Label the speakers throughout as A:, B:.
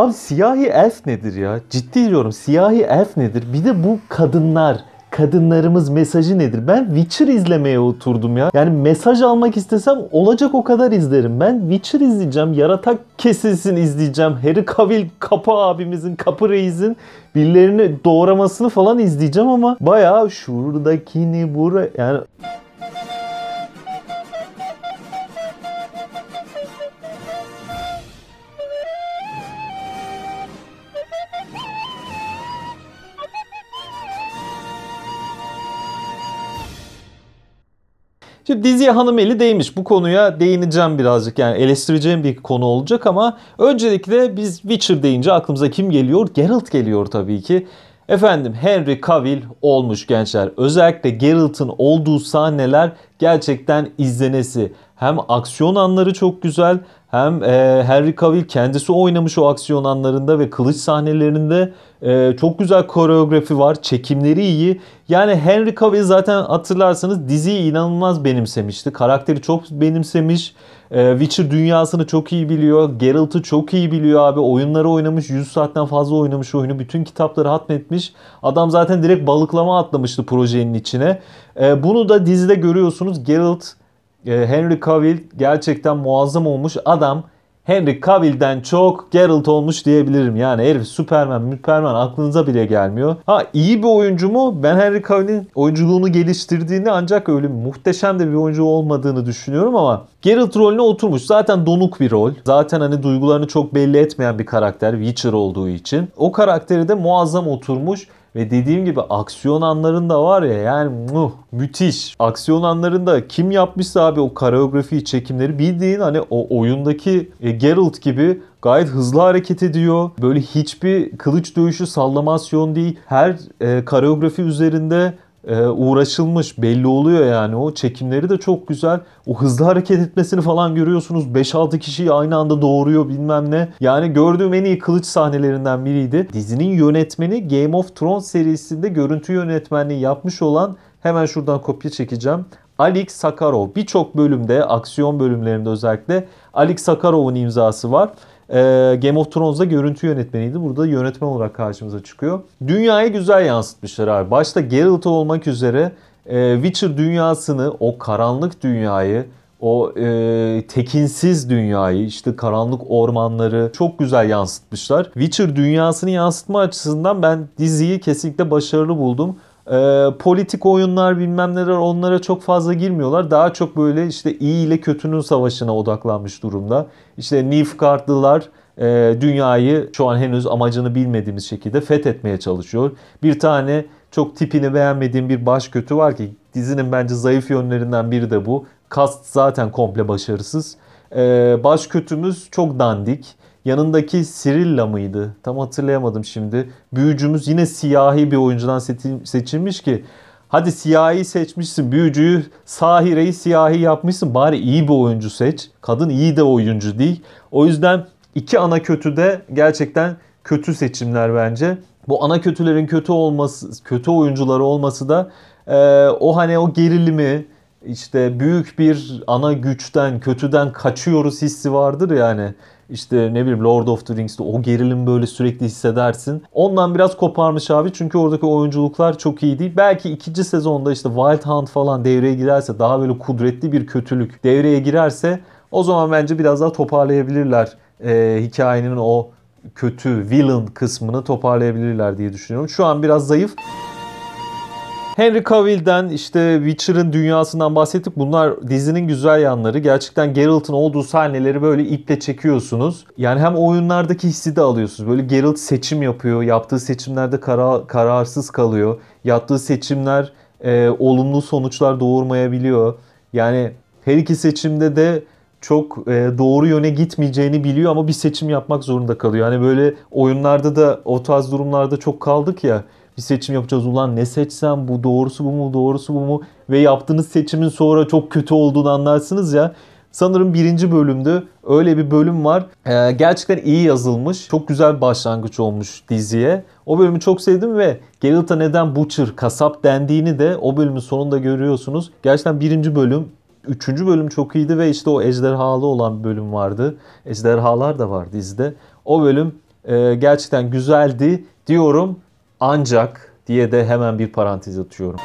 A: Abi siyahi elf nedir ya? Ciddi diyorum siyahi elf nedir? Bir de bu kadınlar kadınlarımız mesajı nedir? Ben Witcher izlemeye oturdum ya. Yani mesaj almak istesem olacak o kadar izlerim. Ben Witcher izleyeceğim. Yaratak kesilsin izleyeceğim. Harry Cavill kapı abimizin, kapı reisin birilerini doğramasını falan izleyeceğim ama bayağı şuradakini buraya yani Şimdi diziye hanım eli değmiş. Bu konuya değineceğim birazcık. Yani eleştireceğim bir konu olacak ama öncelikle biz Witcher deyince aklımıza kim geliyor? Geralt geliyor tabii ki. Efendim Henry Cavill olmuş gençler. Özellikle Geralt'ın olduğu sahneler gerçekten izlenesi. Hem aksiyon anları çok güzel hem e, Henry Cavill kendisi oynamış o aksiyon anlarında ve kılıç sahnelerinde e, çok güzel koreografi var. Çekimleri iyi. Yani Henry Cavill zaten hatırlarsanız diziyi inanılmaz benimsemişti. Karakteri çok benimsemiş. E, Witcher dünyasını çok iyi biliyor. Geralt'ı çok iyi biliyor abi. Oyunları oynamış. 100 saatten fazla oynamış oyunu. Bütün kitapları hatmetmiş. Adam zaten direkt balıklama atlamıştı projenin içine. E, bunu da dizide görüyorsunuz. Geralt ee, Henry Cavill gerçekten muazzam olmuş. Adam Henry Cavill'den çok Geralt olmuş diyebilirim. Yani herif Superman, Müperman aklınıza bile gelmiyor. Ha iyi bir oyuncu mu? Ben Henry Cavill'in oyunculuğunu geliştirdiğini ancak öyle muhteşem de bir oyuncu olmadığını düşünüyorum ama Geralt rolüne oturmuş. Zaten donuk bir rol. Zaten hani duygularını çok belli etmeyen bir karakter Witcher olduğu için. O karakteri de muazzam oturmuş. Ve dediğim gibi aksiyon anlarında var ya yani muh, müthiş. Aksiyon anlarında kim yapmışsa abi o koreografi çekimleri bildiğin hani o oyundaki e, Geralt gibi gayet hızlı hareket ediyor. Böyle hiçbir kılıç dövüşü sallamasyon değil. Her e, koreografi üzerinde e, uğraşılmış belli oluyor yani o çekimleri de çok güzel. O hızlı hareket etmesini falan görüyorsunuz. 5-6 kişiyi aynı anda doğuruyor bilmem ne. Yani gördüğüm en iyi kılıç sahnelerinden biriydi. Dizinin yönetmeni Game of Thrones serisinde görüntü yönetmenliği yapmış olan hemen şuradan kopya çekeceğim. Alex Sakharov birçok bölümde aksiyon bölümlerinde özellikle Alex Sakharov'un imzası var ee, Game of Thrones'da görüntü yönetmeniydi. Burada yönetmen olarak karşımıza çıkıyor. Dünyayı güzel yansıtmışlar abi. Başta Geralt olmak üzere e, Witcher dünyasını, o karanlık dünyayı, o e, tekinsiz dünyayı, işte karanlık ormanları çok güzel yansıtmışlar. Witcher dünyasını yansıtma açısından ben diziyi kesinlikle başarılı buldum e, politik oyunlar bilmem neler onlara çok fazla girmiyorlar. Daha çok böyle işte iyi ile kötünün savaşına odaklanmış durumda. İşte Nilfgaardlılar e, dünyayı şu an henüz amacını bilmediğimiz şekilde fethetmeye çalışıyor. Bir tane çok tipini beğenmediğim bir baş kötü var ki dizinin bence zayıf yönlerinden biri de bu. Kast zaten komple başarısız. E, ee, baş kötümüz çok dandik Yanındaki Sirilla mıydı? Tam hatırlayamadım şimdi. Büyücümüz yine siyahi bir oyuncudan seçilmiş ki Hadi siyahi seçmişsin. Büyücüyü, sahireyi siyahi yapmışsın. Bari iyi bir oyuncu seç. Kadın iyi de oyuncu değil. O yüzden iki ana kötü de gerçekten kötü seçimler bence. Bu ana kötülerin kötü olması, kötü oyuncuları olması da e, o hani o gerilimi işte büyük bir ana güçten, kötüden kaçıyoruz hissi vardır yani işte ne bileyim Lord of the Rings'te o gerilim böyle sürekli hissedersin. Ondan biraz koparmış abi çünkü oradaki oyunculuklar çok iyi değil. Belki ikinci sezonda işte Wild Hunt falan devreye girerse daha böyle kudretli bir kötülük devreye girerse o zaman bence biraz daha toparlayabilirler e, hikayenin o kötü villain kısmını toparlayabilirler diye düşünüyorum. Şu an biraz zayıf. Henry Cavill'den işte Witcher'ın dünyasından bahsettik. Bunlar dizinin güzel yanları. Gerçekten Geralt'ın olduğu sahneleri böyle iple çekiyorsunuz. Yani hem oyunlardaki hissi de alıyorsunuz. Böyle Geralt seçim yapıyor. Yaptığı seçimlerde kara, kararsız kalıyor. Yaptığı seçimler e, olumlu sonuçlar doğurmayabiliyor. Yani her iki seçimde de çok e, doğru yöne gitmeyeceğini biliyor ama bir seçim yapmak zorunda kalıyor. Hani böyle oyunlarda da o tarz durumlarda çok kaldık ya bir seçim yapacağız. Ulan ne seçsem bu doğrusu bu mu doğrusu bu mu ve yaptığınız seçimin sonra çok kötü olduğunu anlarsınız ya. Sanırım birinci bölümde öyle bir bölüm var. Ee, gerçekten iyi yazılmış. Çok güzel bir başlangıç olmuş diziye. O bölümü çok sevdim ve Geralt'a neden Butcher, kasap dendiğini de o bölümün sonunda görüyorsunuz. Gerçekten birinci bölüm Üçüncü bölüm çok iyiydi ve işte o ejderhalı olan bir bölüm vardı. Ejderhalar da vardı dizide. O bölüm e, gerçekten güzeldi diyorum ancak diye de hemen bir parantez atıyorum.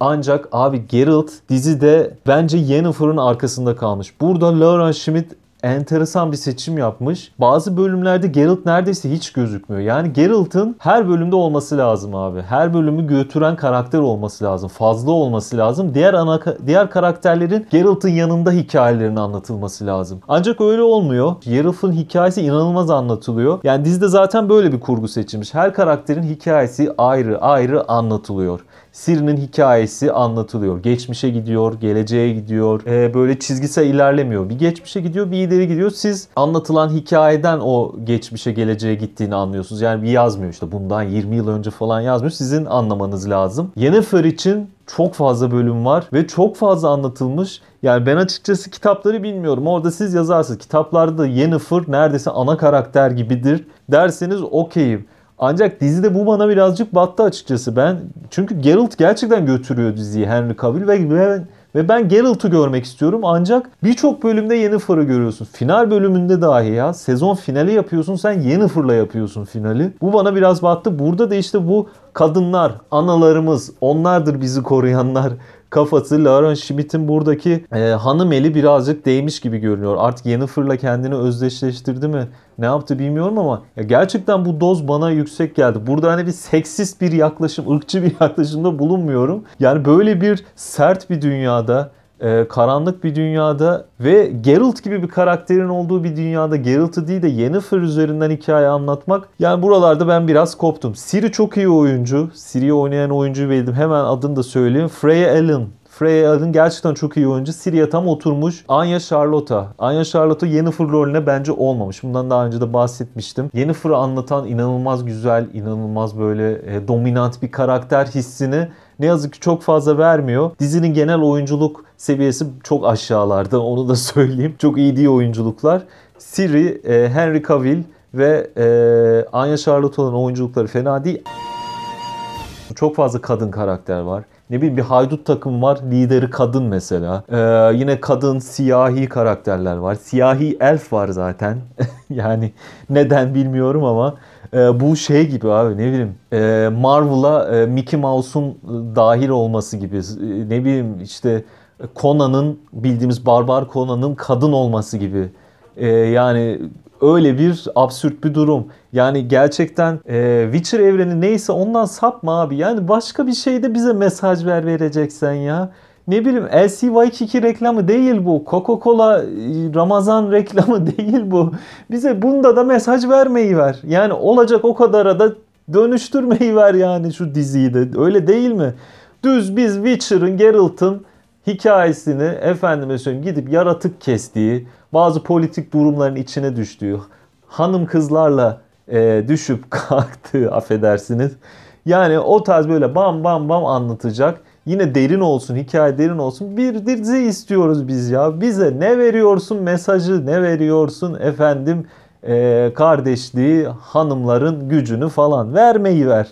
A: Ancak abi Geralt dizide bence Yennefer'ın arkasında kalmış. Burada Laura Schmidt enteresan bir seçim yapmış. Bazı bölümlerde Geralt neredeyse hiç gözükmüyor. Yani Geralt'ın her bölümde olması lazım abi. Her bölümü götüren karakter olması lazım. Fazla olması lazım. Diğer ana diğer karakterlerin Geralt'ın yanında hikayelerini anlatılması lazım. Ancak öyle olmuyor. Geralt'ın hikayesi inanılmaz anlatılıyor. Yani dizide zaten böyle bir kurgu seçilmiş. Her karakterin hikayesi ayrı ayrı anlatılıyor. Siri'nin hikayesi anlatılıyor. Geçmişe gidiyor, geleceğe gidiyor. Ee, böyle çizgisel ilerlemiyor. Bir geçmişe gidiyor, bir de ileri gidiyor. Siz anlatılan hikayeden o geçmişe geleceğe gittiğini anlıyorsunuz. Yani bir yazmıyor işte bundan 20 yıl önce falan yazmıyor. Sizin anlamanız lazım. Yennefer için çok fazla bölüm var ve çok fazla anlatılmış. Yani ben açıkçası kitapları bilmiyorum. Orada siz yazarsınız. Kitaplarda Yennefer neredeyse ana karakter gibidir derseniz okeyim. Ancak dizide bu bana birazcık battı açıkçası ben. Çünkü Geralt gerçekten götürüyor diziyi Henry Cavill ve ben ve ben Geralt'ı görmek istiyorum ancak birçok bölümde Yennefer'ı görüyorsun. Final bölümünde dahi ya sezon finali yapıyorsun sen Yennefer'la yapıyorsun finali. Bu bana biraz battı. Burada da işte bu kadınlar, analarımız, onlardır bizi koruyanlar kafası Lauren Schmidt'in buradaki e, hanım eli birazcık değmiş gibi görünüyor. Artık Yennefer'la kendini özdeşleştirdi mi? Ne yaptı bilmiyorum ama ya gerçekten bu doz bana yüksek geldi. Burada hani bir seksist bir yaklaşım, ırkçı bir yaklaşımda bulunmuyorum. Yani böyle bir sert bir dünyada e, karanlık bir dünyada ve Geralt gibi bir karakterin olduğu bir dünyada Geralt'ı değil de Yennefer üzerinden hikaye anlatmak. Yani buralarda ben biraz koptum. Siri çok iyi oyuncu. Siri'yi oynayan oyuncuyu bildim. Hemen adını da söyleyeyim. Freya Allen Freya Allen gerçekten çok iyi oyuncu. Siri'ye tam oturmuş. Anya Charlotta. Anya Charlotta Yennefer rolüne bence olmamış. Bundan daha önce de bahsetmiştim. Yennefer'ı anlatan inanılmaz güzel, inanılmaz böyle e, dominant bir karakter hissini ne yazık ki çok fazla vermiyor. Dizinin genel oyunculuk seviyesi çok aşağılarda onu da söyleyeyim. Çok iyi değil oyunculuklar. Siri, e, Henry Cavill ve e, Anya Charlotte'un oyunculukları fena değil. Çok fazla kadın karakter var. Ne bileyim bir haydut takım var. Lideri kadın mesela. Ee, yine kadın siyahi karakterler var. Siyahi elf var zaten. yani neden bilmiyorum ama e, bu şey gibi abi ne bileyim e, Marvel'a e, Mickey Mouse'un dahil olması gibi e, ne bileyim işte Conan'ın bildiğimiz barbar Conan'ın kadın olması gibi e, yani öyle bir absürt bir durum. Yani gerçekten e, Witcher evreni neyse ondan sapma abi. Yani başka bir şeyde bize mesaj ver vereceksen ya ne bileyim LCY2 reklamı değil bu. Coca-Cola e, Ramazan reklamı değil bu. Bize bunda da mesaj vermeyi ver. Yani olacak o kadara da dönüştürmeyi ver yani şu diziyi de. Öyle değil mi? Düz biz Witcher'ın Geralt'ın hikayesini efendime söyleyeyim gidip yaratık kestiği, bazı politik durumların içine düştüğü, hanım kızlarla e, düşüp kalktığı affedersiniz yani o tarz böyle bam bam bam anlatacak. Yine derin olsun, hikaye derin olsun. Bir dizi istiyoruz biz ya. Bize ne veriyorsun mesajı, ne veriyorsun efendim e, kardeşliği, hanımların gücünü falan. Vermeyi ver.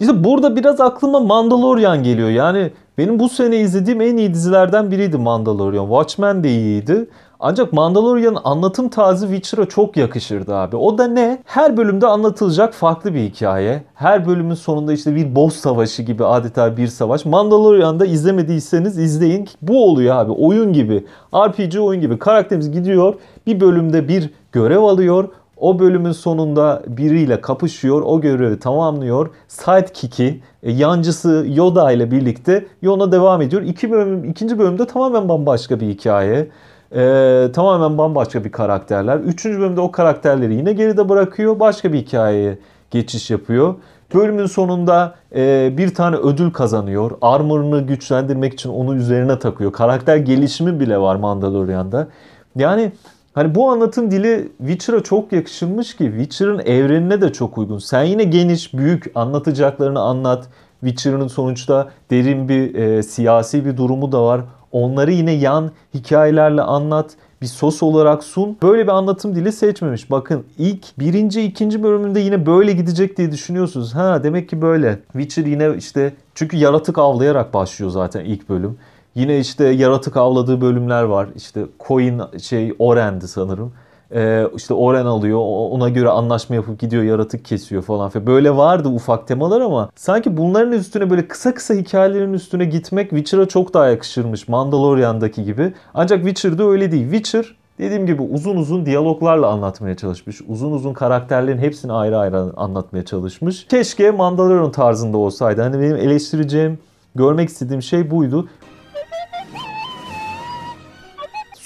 A: İşte burada biraz aklıma Mandalorian geliyor. Yani benim bu sene izlediğim en iyi dizilerden biriydi Mandalorian. Watchmen de iyiydi. Ancak Mandalorian'ın anlatım tarzı Witcher'a çok yakışırdı abi. O da ne? Her bölümde anlatılacak farklı bir hikaye. Her bölümün sonunda işte bir boss savaşı gibi adeta bir savaş. Mandalorian'da izlemediyseniz izleyin. Bu oluyor abi. Oyun gibi. RPG oyun gibi. Karakterimiz gidiyor. Bir bölümde bir görev alıyor. O bölümün sonunda biriyle kapışıyor, o görevi tamamlıyor. Sidekick'i, e, yancısı Yoda ile birlikte yoluna devam ediyor. İki bölüm, ikinci bölümde tamamen bambaşka bir hikaye. Ee, tamamen bambaşka bir karakterler. Üçüncü bölümde o karakterleri yine geride bırakıyor. Başka bir hikayeye geçiş yapıyor. Bölümün sonunda e, bir tane ödül kazanıyor. Armor'ını güçlendirmek için onu üzerine takıyor. Karakter gelişimi bile var Mandalorian'da. Yani hani bu anlatım dili Witcher'a çok yakışılmış ki Witcher'ın evrenine de çok uygun. Sen yine geniş, büyük anlatacaklarını anlat. Witcher'ın sonuçta derin bir e, siyasi bir durumu da var. Onları yine yan hikayelerle anlat bir sos olarak sun. Böyle bir anlatım dili seçmemiş. Bakın ilk birinci, ikinci bölümünde yine böyle gidecek diye düşünüyorsunuz. Ha demek ki böyle. Witcher yine işte çünkü yaratık avlayarak başlıyor zaten ilk bölüm. Yine işte yaratık avladığı bölümler var. İşte Coin şey Orend'i sanırım. Ee, işte Oren alıyor ona göre anlaşma yapıp gidiyor yaratık kesiyor falan filan. Böyle vardı ufak temalar ama sanki bunların üstüne böyle kısa kısa hikayelerin üstüne gitmek Witcher'a çok daha yakışırmış Mandalorian'daki gibi. Ancak Witcher'da öyle değil. Witcher Dediğim gibi uzun uzun diyaloglarla anlatmaya çalışmış. Uzun uzun karakterlerin hepsini ayrı ayrı anlatmaya çalışmış. Keşke Mandalorian tarzında olsaydı. Hani benim eleştireceğim, görmek istediğim şey buydu.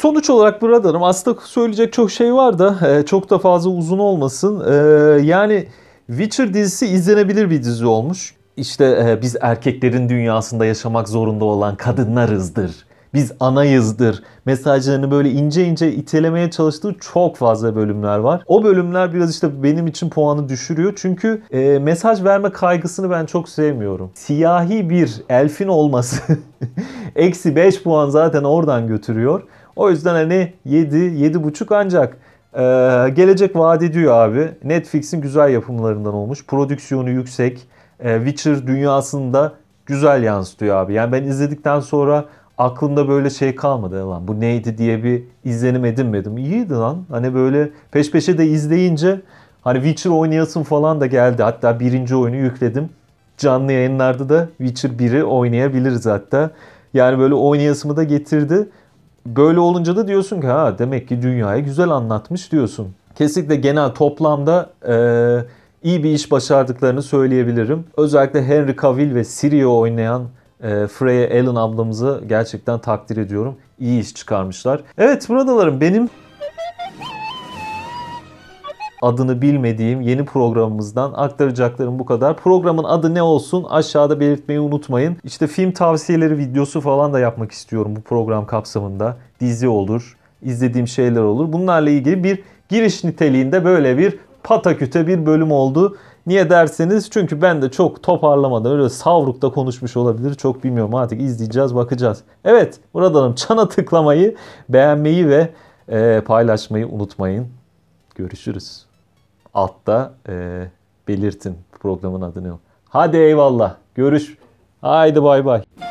A: Sonuç olarak bu radarım aslında söyleyecek çok şey var da e, çok da fazla uzun olmasın. E, yani Witcher dizisi izlenebilir bir dizi olmuş. İşte e, biz erkeklerin dünyasında yaşamak zorunda olan kadınlarızdır biz anayızdır mesajlarını böyle ince ince itelemeye çalıştığı çok fazla bölümler var. O bölümler biraz işte benim için puanı düşürüyor. Çünkü e, mesaj verme kaygısını ben çok sevmiyorum. Siyahi bir elfin olması eksi 5 puan zaten oradan götürüyor. O yüzden hani 7, 7.5 ancak ee, gelecek vaat ediyor abi. Netflix'in güzel yapımlarından olmuş. Prodüksiyonu yüksek. Ee, Witcher dünyasında güzel yansıtıyor abi. Yani ben izledikten sonra aklımda böyle şey kalmadı lan bu neydi diye bir izlenim edinmedim. İyiydi lan. Hani böyle peş peşe de izleyince hani Witcher oynayasın falan da geldi. Hatta birinci oyunu yükledim. Canlı yayınlarda da Witcher 1'i oynayabiliriz hatta. Yani böyle oynayasımı da getirdi. Böyle olunca da diyorsun ki ha demek ki dünyayı güzel anlatmış diyorsun. Kesinlikle genel toplamda e, iyi bir iş başardıklarını söyleyebilirim. Özellikle Henry Cavill ve Sirio'yu oynayan e, Freya Allen ablamızı gerçekten takdir ediyorum. İyi iş çıkarmışlar. Evet buradalarım benim adını bilmediğim yeni programımızdan aktaracaklarım bu kadar. Programın adı ne olsun aşağıda belirtmeyi unutmayın. İşte film tavsiyeleri videosu falan da yapmak istiyorum bu program kapsamında. Dizi olur, izlediğim şeyler olur. Bunlarla ilgili bir giriş niteliğinde böyle bir pataküte bir bölüm oldu. Niye derseniz çünkü ben de çok toparlamadan öyle savrukta konuşmuş olabilir. Çok bilmiyorum artık izleyeceğiz bakacağız. Evet buradanım çana tıklamayı, beğenmeyi ve e, paylaşmayı unutmayın. Görüşürüz altta e, belirtin programın adını. Hadi eyvallah. Görüş. Haydi bay bay.